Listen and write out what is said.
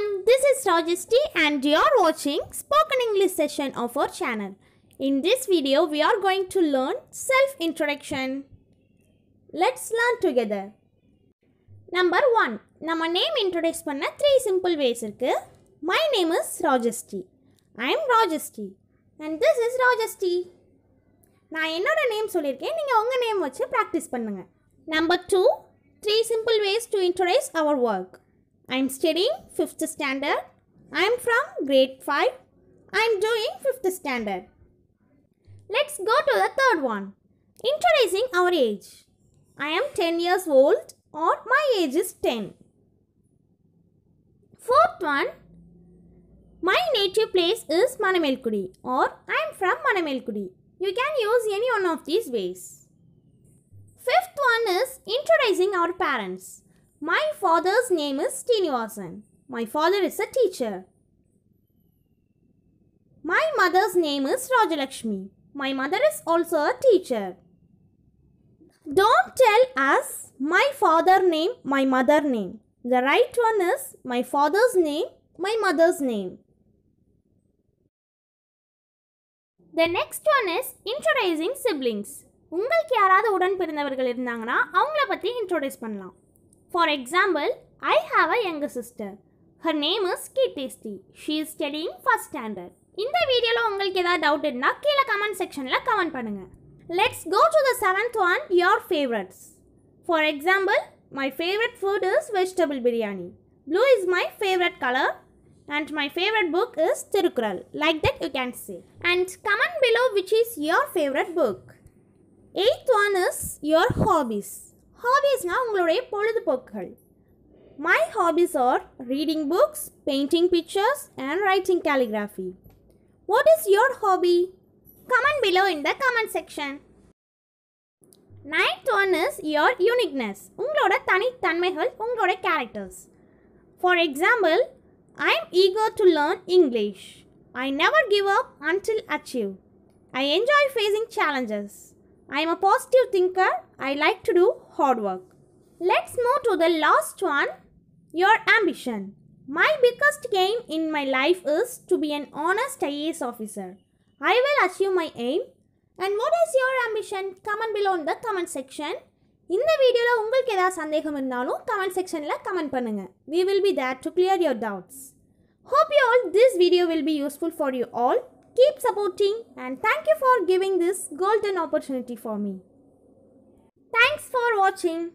everyone, this is Rajeshti and you are watching Spoken English session of our channel. In this video, we are going to learn self-introduction. Let's learn together. Number 1. நம்ம name introduce panna 3 simple ways இருக்கு. My name is Rajeshti. I am Rajeshti. And this is Rajeshti. Na என்னோட name சொல்லியிருக்கேன் நீங்கள் உங்கள் name வச்சு practice பண்ணுங்கள் Number two, three simple ways to introduce our work. I am studying 5th standard. I am from grade 5. I am doing 5th standard. Let's go to the third one. Introducing our age. I am 10 years old or my age is 10. Fourth one. My native place is Manamelkudi or I am from Manamelkudi. You can use any one of these ways. Fifth one is introducing our parents. My father's name is Srinivasan. My father is a teacher. My mother's name is Rajalakshmi. My mother is also a teacher. Don't tell us my father name, my mother name. The right one is my father's name, my mother's name. The next one is introducing siblings. உங்களுக்கு யாராவது உடன் பிறந்தவர்கள் இருந்தாங்கன்னா அவங்கள பற்றி introduce பண்ணலாம் For example, I have a younger sister. Her name is Kitty She is studying first standard. இந்த வீடியோவில் உங்களுக்கு ஏதாவது டவுட் இருந்தால் கீழே கமெண்ட் செக்ஷனில் கமெண்ட் पढ़ेंगे. Let's go to the seventh one your favourites for example my favourite food is vegetable biryani blue is my favourite colour and my favorite book is Tirukural. Like that you can say. And comment below which is your favorite book. Eighth one is your hobbies. ஹாபீஸ்னால் உங்களுடைய பொழுதுபோக்குகள் my hobbies are reading books painting pictures and writing calligraphy what is your hobby comment below in the comment section ninth one is your uniqueness உங்களோட தனித்தன்மைகள் உங்களோட characters for example I am ஈகோ to learn English I never give up until achieve I enjoy facing challenges I am a positive thinker. I like to do hard work. Let's move to the last one your ambition. My biggest aim in my life is to be an honest IAS officer. I will achieve my aim. And what is your ambition? Comment below in the comment section. இந்த வீடியோவில் உங்களுக்கு ஏதாவது சந்தேகம் comment comment செக்ஷனில் comment section. We will be there to clear your doubts. Hope you all. This video will be useful for you all. Keep supporting and thank you for giving this golden opportunity for me. Thanks for watching.